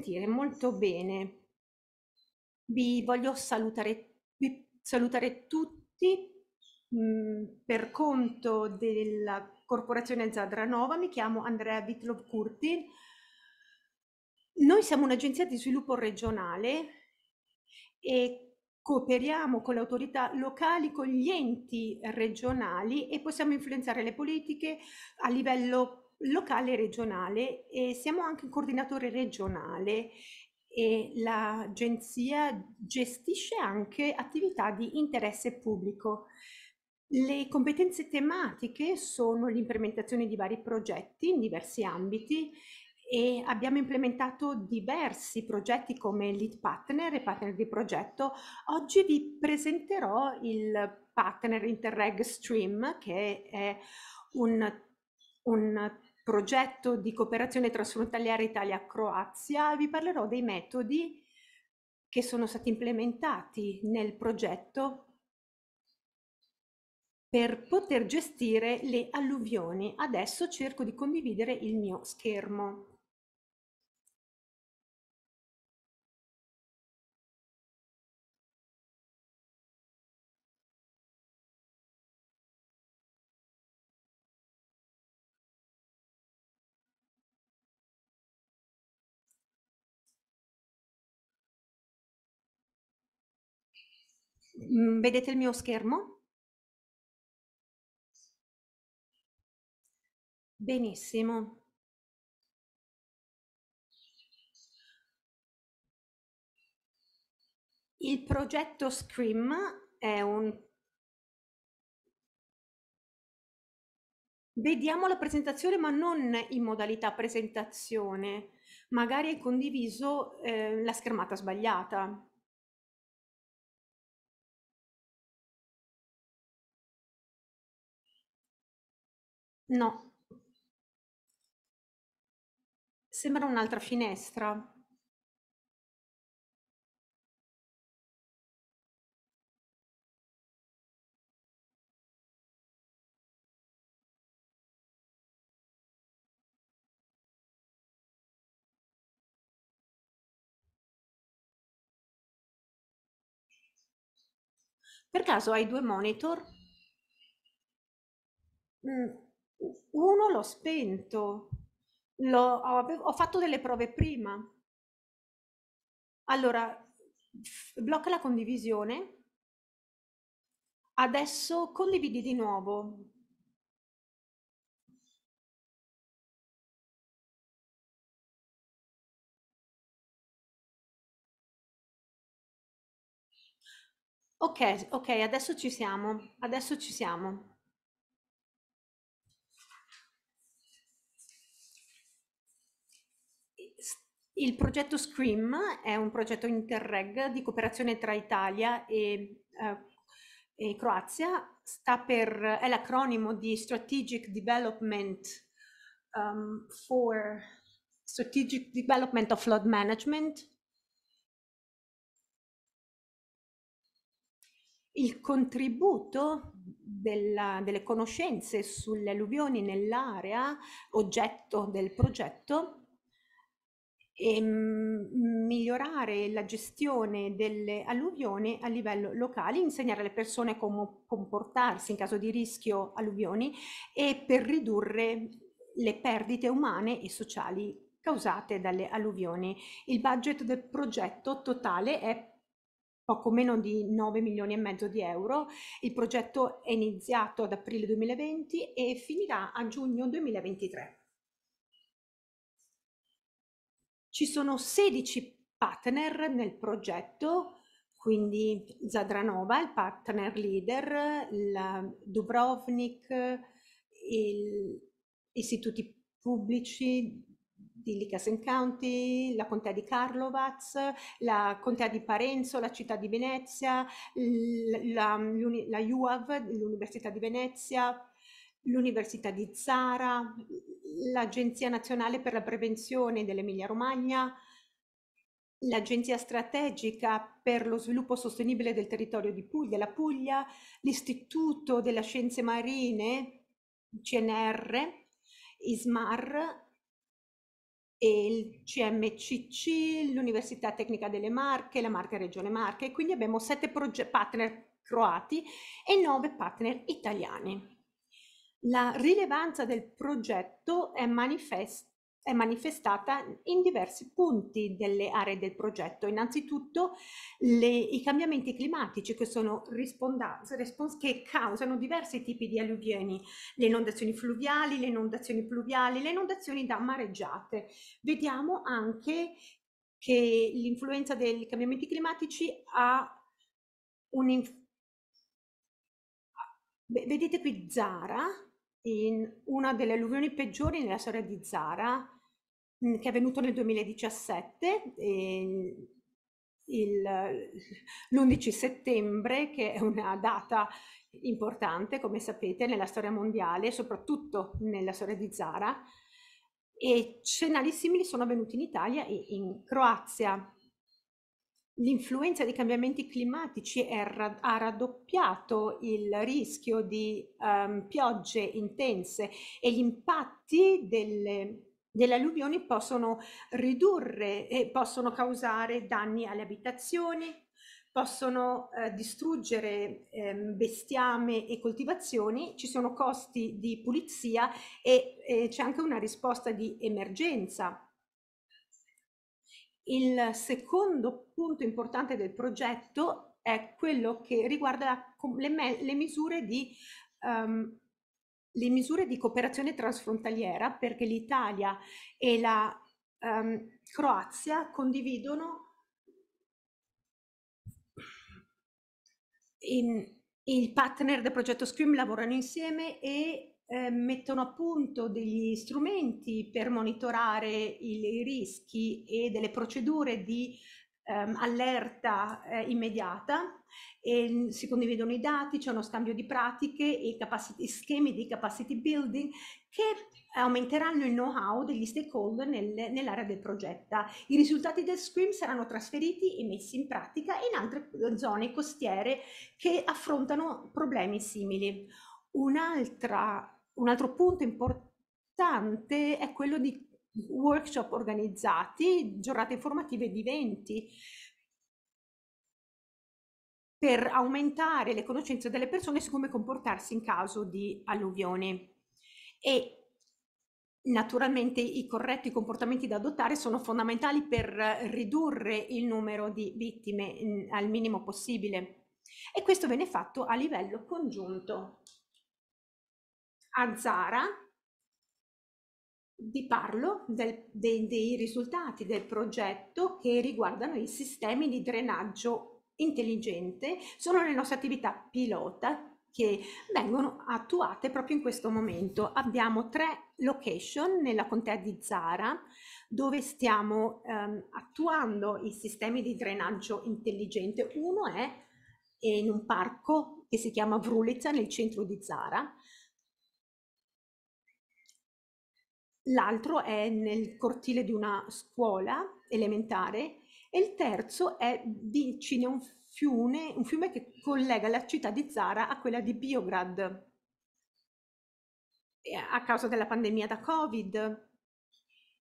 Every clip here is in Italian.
sentire molto bene. Vi voglio salutare, salutare tutti mh, mhmm, per conto della Corporazione Zadranova, mi chiamo Andrea Vitlov Curtin. Noi siamo un'agenzia di sviluppo regionale e cooperiamo con le autorità locali, con gli enti regionali e possiamo influenzare le politiche a livello locale e regionale e siamo anche un coordinatore regionale e l'agenzia gestisce anche attività di interesse pubblico. Le competenze tematiche sono l'implementazione di vari progetti in diversi ambiti e abbiamo implementato diversi progetti come lead partner e partner di progetto. Oggi vi presenterò il partner Interreg Stream che è un, un progetto di cooperazione trasfrontaliera Italia-Croazia e vi parlerò dei metodi che sono stati implementati nel progetto per poter gestire le alluvioni. Adesso cerco di condividere il mio schermo. Mm, vedete il mio schermo? Benissimo. Il progetto Scream è un... Vediamo la presentazione ma non in modalità presentazione, magari hai condiviso eh, la schermata sbagliata. No. Sembra un'altra finestra. Per caso hai due monitor? Mm uno l'ho spento, l'ho, ho, fatto delle prove prima. Allora, blocca la condivisione. Adesso condividi di nuovo. Ok, ok, adesso ci siamo, adesso ci siamo. Il progetto Scream è un progetto interreg di cooperazione tra Italia e, eh, e Croazia, per, è l'acronimo di Strategic Development um, for Strategic Development of Flood Management. Il contributo della, delle conoscenze sulle alluvioni nell'area, oggetto del progetto, e mm, migliorare la gestione delle alluvioni a livello locale, insegnare alle persone come comportarsi in caso di rischio alluvioni e per ridurre le perdite umane e sociali causate dalle alluvioni. Il budget del progetto totale è poco meno di 9 milioni e mezzo di euro. Il progetto è iniziato ad aprile 2020 e finirà a giugno 2023. Ci sono 16 partner nel progetto, quindi Zadranova, il partner leader, il Dubrovnik, il, istituti pubblici di Licasen County, la contea di Karlovac, la contea di Parenzo, la città di Venezia, la, la, la UAV, l'Università di Venezia, l'Università di Zara, l'Agenzia Nazionale per la Prevenzione dell'Emilia Romagna, l'Agenzia Strategica per lo Sviluppo Sostenibile del Territorio Puglia, della Puglia, l'Istituto delle Scienze Marine, CNR, ISMAR e il CMCC, l'Università Tecnica delle Marche, la Marca Regione Marche, quindi abbiamo sette partner croati e nove partner italiani. La rilevanza del progetto è, manifest- è, manifestata in diversi punti delle aree del progetto. Innanzitutto le, i cambiamenti climatici che, risponda- che causano diversi tipi di alluvioni, le inondazioni fluviali, le inondazioni pluviali, le inondazioni da mareggiate. Vediamo anche che l'influenza dei cambiamenti climatici ha un'influenza Vedete qui Zara, in una delle alluvioni peggiori nella storia di Zara, mm, che è avvenuto nel 2017, ehm, l'11 settembre, che è una data importante, come sapete, nella storia mondiale, soprattutto nella storia di Zara, e scenari simili sono avvenuti in Italia e in Croazia l'influenza dei cambiamenti climatici rad- ha raddoppiato il rischio di um, piogge intense e gli impatti delle, delle alluvioni possono ridurre e possono causare danni alle abitazioni, possono eh, distruggere eh, bestiame e coltivazioni, ci sono costi di pulizia e eh, c'è anche una risposta di emergenza il secondo punto importante del progetto è quello che riguarda le, me, le, misure di, um, le, misure di, cooperazione transfrontaliera perché l'Italia e la um, Croazia condividono in, il partner del progetto Scream lavorano insieme e eh, mettono a punto degli strumenti per monitorare i, i rischi e delle procedure di ehm, allerta eh, immediata e mm, si condividono i dati, c'è uno scambio di pratiche e capacity, schemi di capacity building che aumenteranno il know-how degli stakeholder nel, nell'area del progetto. I risultati del Scream saranno trasferiti e messi in pratica in altre zone costiere che affrontano problemi simili. Un'altra un altro punto importante è quello di workshop organizzati, giornate informative di eventi per aumentare le conoscenze delle persone su come comportarsi in caso di alluvioni. E naturalmente i corretti comportamenti da adottare sono fondamentali per ridurre il numero di vittime mm, al minimo possibile. E questo viene fatto a livello congiunto a Zara vi parlo del, dei, dei risultati del progetto che riguardano i sistemi di drenaggio intelligente, sono le nostre attività pilota che vengono attuate proprio in questo momento. Abbiamo tre location nella contea di Zara dove stiamo ehm, attuando i sistemi di drenaggio intelligente. Uno è in un parco che si chiama Vrulica nel centro di Zara, l'altro è nel cortile di una scuola elementare e il terzo è vicino a un fiume, un fiume che collega la città di Zara a quella di Biograd a causa della pandemia da Covid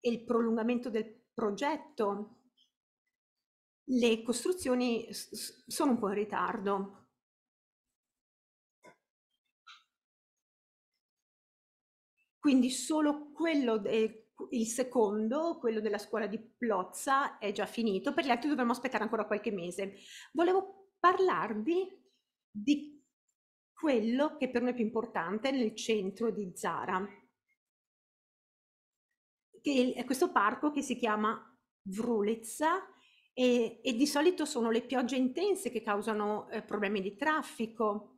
e il prolungamento del progetto. Le costruzioni sono un po' in ritardo, Quindi solo quello, eh, il secondo, quello della scuola di Plozza, è già finito, per gli altri dovremmo aspettare ancora qualche mese. Volevo parlarvi di quello che per noi è più importante nel centro di Zara, che è questo parco che si chiama Vrulezza, e, e, di solito sono le piogge intense che causano eh, problemi di traffico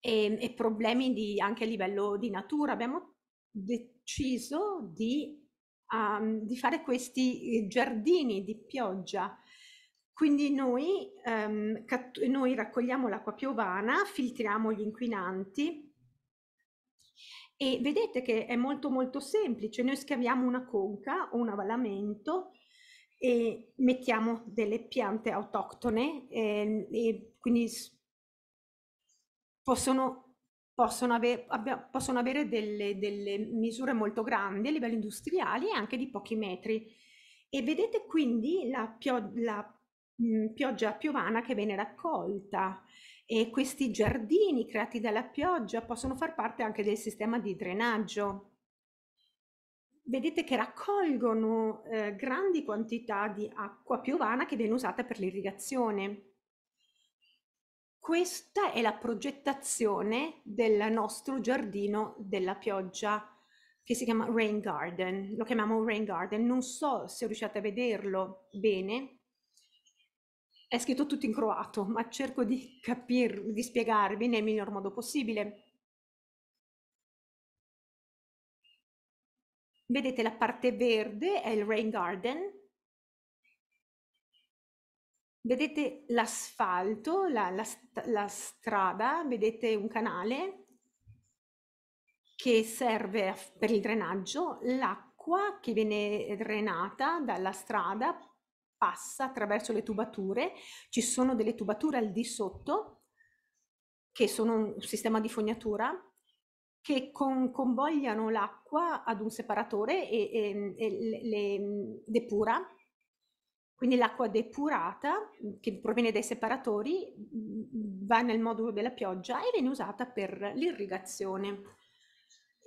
e, ehm, e problemi di, anche a livello di natura. Abbiamo deciso di, um, di fare questi eh, giardini di pioggia. Quindi noi, um, ehm, cat- noi raccogliamo l'acqua piovana, filtriamo gli inquinanti e vedete che è molto molto semplice, noi scaviamo una conca o un avalamento e mettiamo delle piante autoctone, e, ehm, e quindi possono, possono, ave, abbia, possono avere delle, delle, misure molto grandi a livello industriale e anche di pochi metri. E vedete quindi la, pio, la mh, mm, pioggia piovana che viene raccolta e questi giardini creati dalla pioggia possono far parte anche del sistema di drenaggio vedete che raccolgono eh, grandi quantità di acqua piovana che viene usata per l'irrigazione questa è la progettazione del nostro giardino della pioggia che si chiama Rain Garden, lo chiamiamo Rain Garden, non so se riuscite a vederlo bene, è scritto tutto in croato, ma cerco di capirvi, di spiegarvi nel miglior modo possibile. Vedete la parte verde è il Rain Garden, vedete l'asfalto, la, la, la strada, vedete un canale che serve per il drenaggio, l'acqua che viene drenata dalla strada passa attraverso le tubature, ci sono delle tubature al di sotto che sono un sistema di fognatura che con, convogliano l'acqua ad un separatore e, e, e le, le depura quindi l'acqua depurata, mm, che proviene dai separatori, mm, va nel modulo della pioggia e viene usata per l'irrigazione.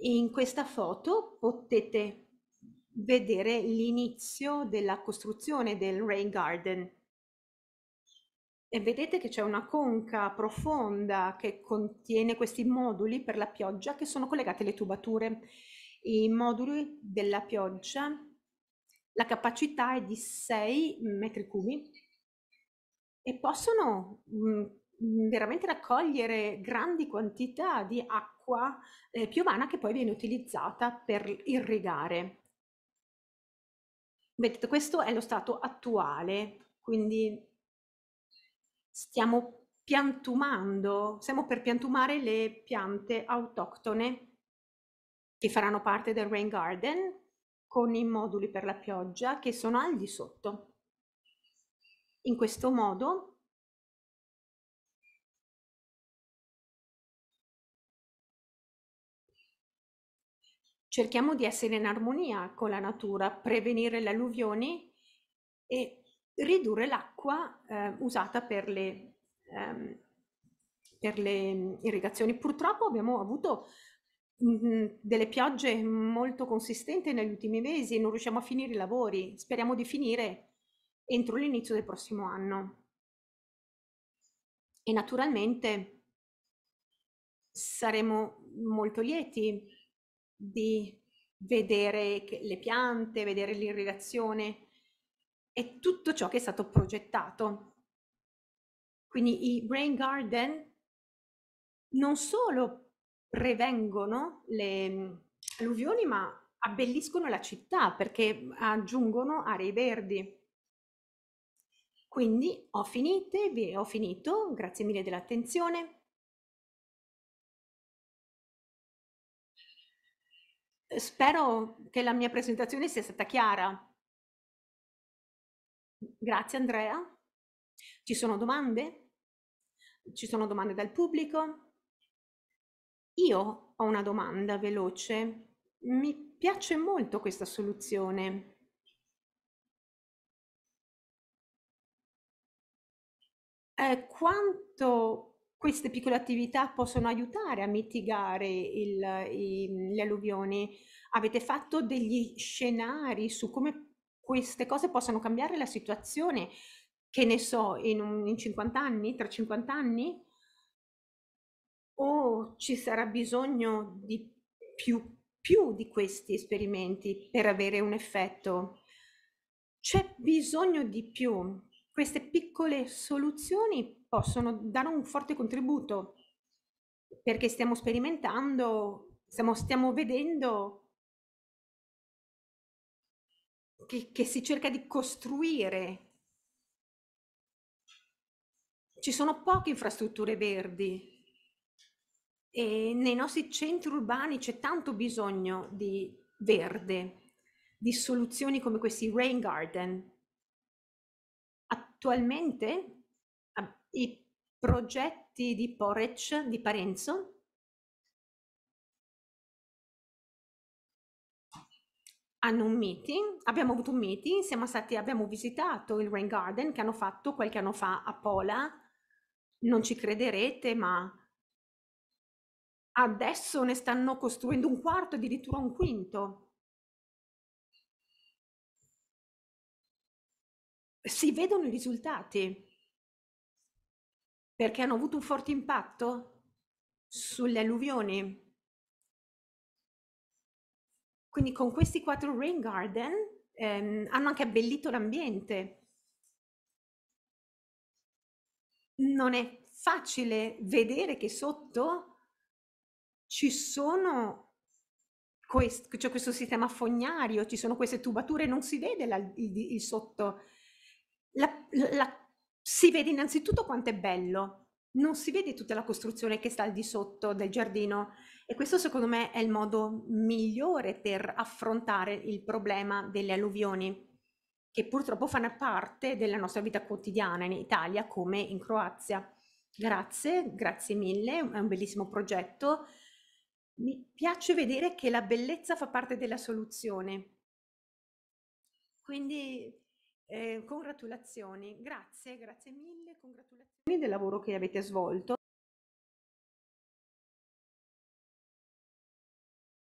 In questa foto potete vedere l'inizio della costruzione del rain garden. E vedete che c'è una conca profonda che contiene questi moduli per la pioggia che sono collegati alle tubature. I moduli della pioggia la capacità è di 6 metri cubi e possono mhmm, mhmm, veramente raccogliere grandi quantità di acqua eh, piovana che poi viene utilizzata per irrigare. Vedete, questo è lo stato attuale, quindi stiamo piantumando, siamo per piantumare le piante autoctone che faranno parte del rain garden con i moduli per la pioggia che sono al di sotto. In questo modo cerchiamo di essere in armonia con la natura, prevenire le alluvioni e ridurre l'acqua eh, usata per le, ehm, per le mm, irrigazioni. Purtroppo abbiamo avuto delle piogge molto consistenti negli ultimi mesi e non riusciamo a finire i lavori. Speriamo di finire entro l'inizio del prossimo anno. E naturalmente saremo molto lieti di vedere le piante, vedere l'irrigazione e tutto ciò che è stato progettato. Quindi i Brain Garden non solo prevengono le mm, alluvioni ma abbelliscono la città perché mm, aggiungono aree verdi. Quindi ho, finite, ho finito, grazie mille dell'attenzione. Spero che la mia presentazione sia stata chiara. Grazie Andrea. Ci sono domande? Ci sono domande dal pubblico? Io ho una domanda veloce. Mi piace molto questa soluzione. Eh, quanto queste piccole attività possono aiutare a mitigare il, i, le alluvioni? Avete fatto degli scenari su come queste cose possono cambiare la situazione, che ne so, in, un, in 50 anni, tra 50 anni? o ci sarà bisogno di più, più di questi esperimenti per avere un effetto? C'è bisogno di più. Queste piccole soluzioni possono dare un forte contributo perché stiamo sperimentando, stiamo, stiamo vedendo che, che si cerca di costruire. Ci sono poche infrastrutture verdi, e nei nostri centri urbani c'è tanto bisogno di verde, di soluzioni come questi rain garden. Attualmente ah, i progetti di Porec di Parenzo hanno un meeting, abbiamo avuto un meeting, siamo stati, abbiamo visitato il Rain Garden che hanno fatto qualche anno fa a Pola. Non ci crederete, ma adesso ne stanno costruendo un quarto, addirittura un quinto. Si vedono i risultati perché hanno avuto un forte impatto sulle alluvioni. Quindi con questi quattro rain garden ehm, hanno anche abbellito l'ambiente. Non è facile vedere che sotto ci sono questo, cioè questo sistema fognario, ci sono queste tubature, non si vede la, il, il, sotto. La, la, si vede innanzitutto quanto è bello, non si vede tutta la costruzione che sta al di sotto del giardino e questo secondo me è il modo migliore per affrontare il problema delle alluvioni che purtroppo fanno parte della nostra vita quotidiana in Italia come in Croazia. Grazie, grazie mille, è un bellissimo progetto. Mi piace vedere che la bellezza fa parte della soluzione. Quindi eh, congratulazioni, grazie, grazie mille, congratulazioni del lavoro che avete svolto.